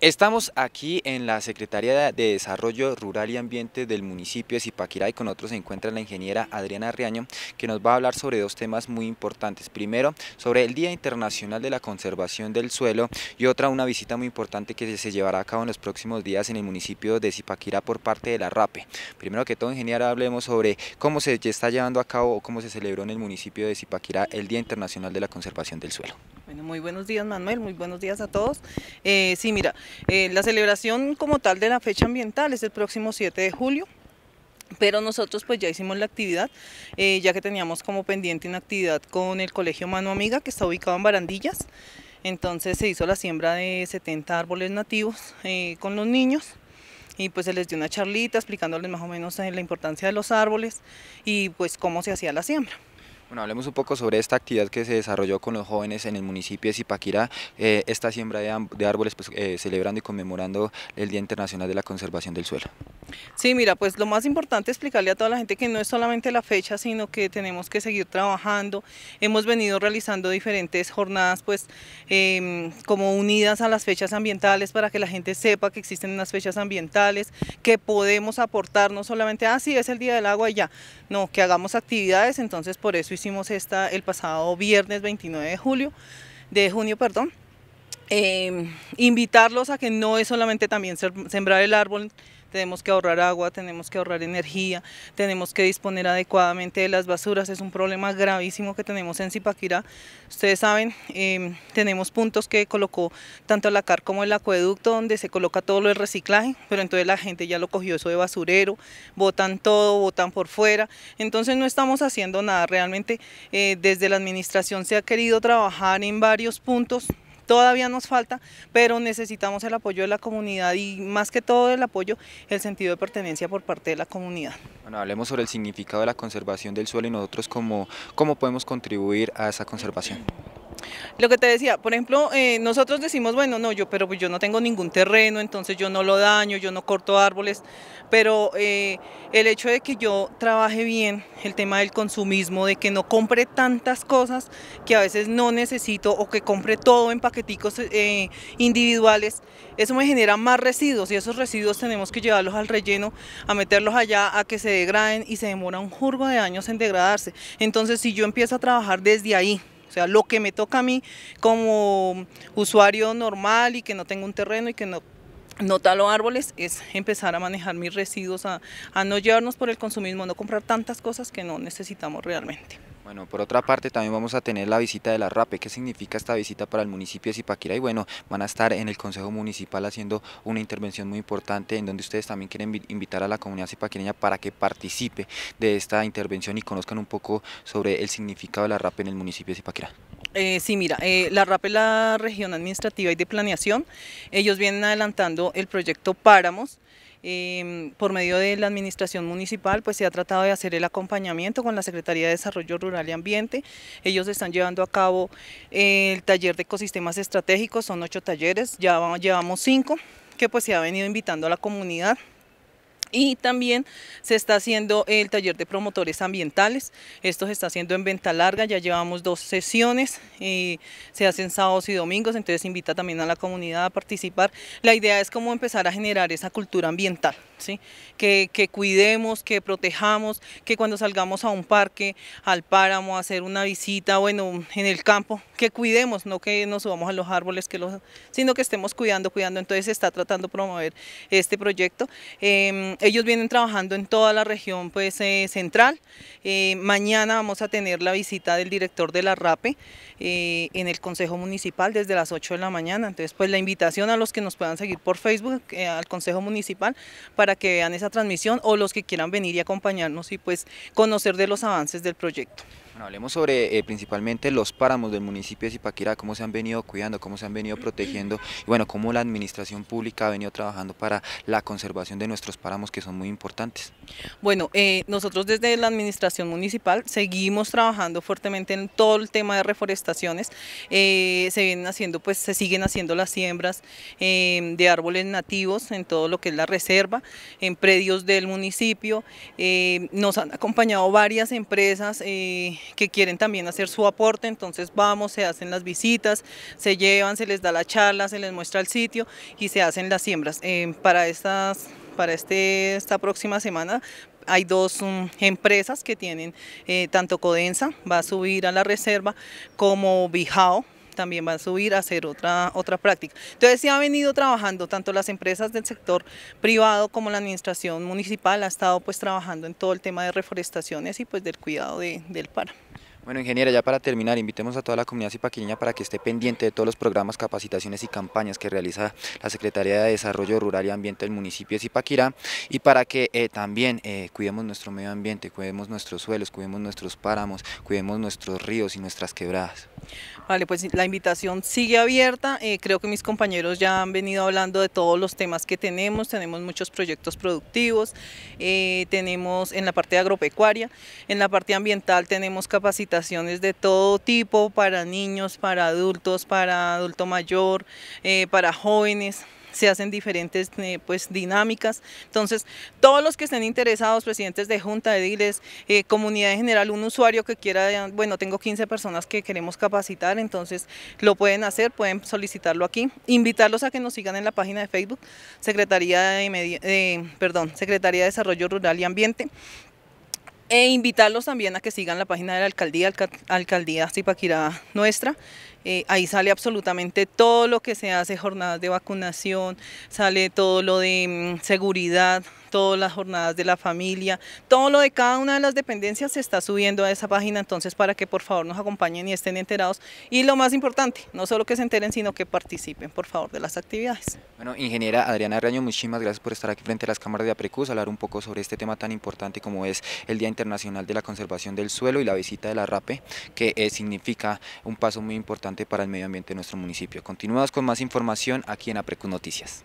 Estamos aquí en la Secretaría de Desarrollo Rural y Ambiente del municipio de Zipaquirá y con otros se encuentra la ingeniera Adriana Riaño que nos va a hablar sobre dos temas muy importantes. Primero, sobre el Día Internacional de la Conservación del Suelo y otra, una visita muy importante que se llevará a cabo en los próximos días en el municipio de Zipaquirá por parte de la RAPE. Primero que todo, ingeniera, hablemos sobre cómo se está llevando a cabo o cómo se celebró en el municipio de Zipaquirá el Día Internacional de la Conservación del Suelo. Bueno, muy buenos días Manuel, muy buenos días a todos. Eh, sí, mira, eh, la celebración como tal de la fecha ambiental es el próximo 7 de julio, pero nosotros pues ya hicimos la actividad, eh, ya que teníamos como pendiente una actividad con el Colegio Mano Amiga, que está ubicado en Barandillas, entonces se hizo la siembra de 70 árboles nativos con los niños, y pues se les dio una charlita explicándoles más o menos la importancia de los árboles y pues cómo se hacía la siembra. Bueno, hablemos un poco sobre esta actividad que se desarrolló con los jóvenes en el municipio de Zipaquirá, eh, esta siembra de, árboles, pues, eh, celebrando y conmemorando el Día Internacional de la Conservación del Suelo. Sí, mira, pues lo más importante es explicarle a toda la gente que no es solamente la fecha, sino que tenemos que seguir trabajando. Hemos venido realizando diferentes jornadas, pues, em, como unidas a las fechas ambientales para que la gente sepa que existen unas fechas ambientales, que podemos aportar no solamente, ah, sí, es el Día del Agua y ya, no, que hagamos actividades, entonces por eso hicimos esta el pasado viernes 29 de julio, de junio, perdón. Eh, invitarlos a que no es solamente también sembrar el árbol tenemos que ahorrar agua, tenemos que ahorrar energía, tenemos que disponer adecuadamente de las basuras, es un problema gravísimo que tenemos en Zipaquirá. Ustedes saben, em, tenemos puntos que colocó tanto la CAR como el acueducto donde se coloca todo lo de reciclaje, pero entonces la gente ya lo cogió eso de basurero, botan todo, botan por fuera, entonces no estamos haciendo nada, realmente eh, desde la administración se ha querido trabajar en varios puntos, todavía nos falta, pero necesitamos el apoyo de la comunidad y más que todo el apoyo, el sentido de pertenencia por parte de la comunidad. Bueno, hablemos sobre el significado de la conservación del suelo y nosotros cómo, cómo podemos contribuir a esa conservación. Lo que te decía, por ejemplo, eh, nosotros decimos, bueno, no, yo, pero yo no tengo ningún terreno, entonces yo no lo daño, yo no corto árboles, pero eh, el hecho de que yo trabaje bien, el tema del consumismo, de que no compre tantas cosas que a veces no necesito o que compre todo en paqueticos eh, individuales, eso me genera más residuos y esos residuos tenemos que llevarlos al relleno, a meterlos allá, a que se degraden y se demora un jurgo de años en degradarse. Entonces, si yo empiezo a trabajar desde ahí, o sea, lo que me toca a mí como usuario normal y que no tengo un terreno y que no no talo árboles, es empezar a manejar mis residuos, a, a no llevarnos por el consumismo, no comprar tantas cosas que no necesitamos realmente. Bueno, por otra parte también vamos a tener la visita de la RAPE. ¿Qué significa esta visita para el municipio de Zipaquirá? Y bueno, van a estar en el Consejo Municipal haciendo una intervención muy importante en donde ustedes también quieren invitar a la comunidad zipaquireña para que participe de esta intervención y conozcan un poco sobre el significado de la RAPE en el municipio de Zipaquirá. Eh, sí, mira, eh, la RAP es la región administrativa y de planeación. Ellos vienen adelantando el proyecto Páramos, Em, por medio de la administración municipal, pues se ha tratado de hacer el acompañamiento con la Secretaría de Desarrollo Rural y Ambiente. Ellos están llevando a cabo el taller de ecosistemas estratégicos, son ocho talleres, ya llevamos cinco, que pues se ha venido invitando a la comunidad y también se está haciendo el taller de promotores ambientales. Esto se está haciendo en venta larga, ya llevamos dos sesiones, y eh, se hacen sábados y domingos, entonces invita también a la comunidad a participar. La idea es cómo empezar a generar esa cultura ambiental, ¿sí? que, cuidemos, que protejamos, que cuando salgamos a un parque, al páramo, a hacer una visita, bueno, en el campo, que cuidemos, no que nos subamos a los árboles, que los, sino que estemos cuidando, cuidando. Entonces se está tratando de promover este proyecto. Em, ellos vienen trabajando en toda la región pues, eh, central. Eh, mañana vamos a tener la visita del director de la RAPE eh, en el Consejo Municipal desde las 8 de la mañana. Entonces, pues la invitación a los que nos puedan seguir por Facebook, al Consejo Municipal, para que vean esa transmisión o los que quieran venir y acompañarnos y pues conocer de los avances del proyecto. Bueno, hablemos sobre eh, principalmente los páramos del municipio de Zipaquirá, cómo se han venido cuidando, cómo se han venido protegiendo y bueno, cómo la administración pública ha venido trabajando para la conservación de nuestros páramos que son muy importantes. Bueno, eh, nosotros desde la administración municipal seguimos trabajando fuertemente en todo el tema de reforestaciones, eh, se vienen haciendo, pues se siguen haciendo las siembras em, de árboles nativos en todo lo que es la reserva, en predios del municipio, nos han acompañado varias empresas, que quieren también hacer su aporte, entonces vamos, se hacen las visitas, se llevan, se les da la charla, se les muestra el sitio y se hacen las siembras. Eh, para estas, para este, esta próxima semana hay dos mm, empresas que tienen, eh, tanto Codensa va a subir a la reserva como Bijao también van a subir a hacer otra, otra práctica. Entonces se ha venido trabajando tanto las empresas del sector privado como la administración municipal ha estado pues trabajando en todo el tema de reforestaciones y pues del cuidado del páramo. Bueno, ingeniera, ya para terminar, invitemos a toda la comunidad cipaquiña para que esté pendiente de todos los programas, capacitaciones y campañas que realiza la Secretaría de Desarrollo Rural y Ambiente del municipio de Zipaquirá y para que eh, también eh, cuidemos nuestro medio ambiente, cuidemos nuestros suelos, cuidemos nuestros páramos, cuidemos nuestros ríos y nuestras quebradas. Vale, pues la invitación sigue abierta, eh, creo que mis compañeros ya han venido hablando de todos los temas que tenemos, tenemos muchos proyectos productivos, tenemos en la parte agropecuaria, en la parte ambiental tenemos capacitaciones de todo tipo para niños, para adultos, para adulto mayor, eh, para jóvenes se hacen diferentes eh, pues, dinámicas. Entonces, todos los que estén interesados, presidentes de junta, de ediles, eh, comunidad en general, un usuario que quiera, bueno, tengo 15 personas que queremos capacitar, entonces lo pueden hacer, pueden solicitarlo aquí. Invitarlos a que nos sigan en la página de Facebook, Secretaría de, perdón, Secretaría de Desarrollo Rural y Ambiente. E invitarlos también a que sigan la página de la alcaldía, alcaldía Zipaquirá nuestra, eh, ahí sale absolutamente todo lo que se hace, jornadas de vacunación, sale todo lo de mm, seguridad, todas las jornadas de la familia, todo lo de cada una de las dependencias se está subiendo a esa página, entonces para que por favor nos acompañen y estén enterados. Y lo más importante, no solo que se enteren, sino que participen por favor de las actividades. Bueno, ingeniera Adriana Reaño, muchísimas gracias por estar aquí frente a las cámaras de APRECUS, hablar un poco sobre este tema tan importante como es el Día Internacional de la Conservación del Suelo y la visita de la RAPE, que eh, significa un paso muy importante para el medio ambiente de nuestro municipio. Continuamos con más información aquí en APRECU Noticias.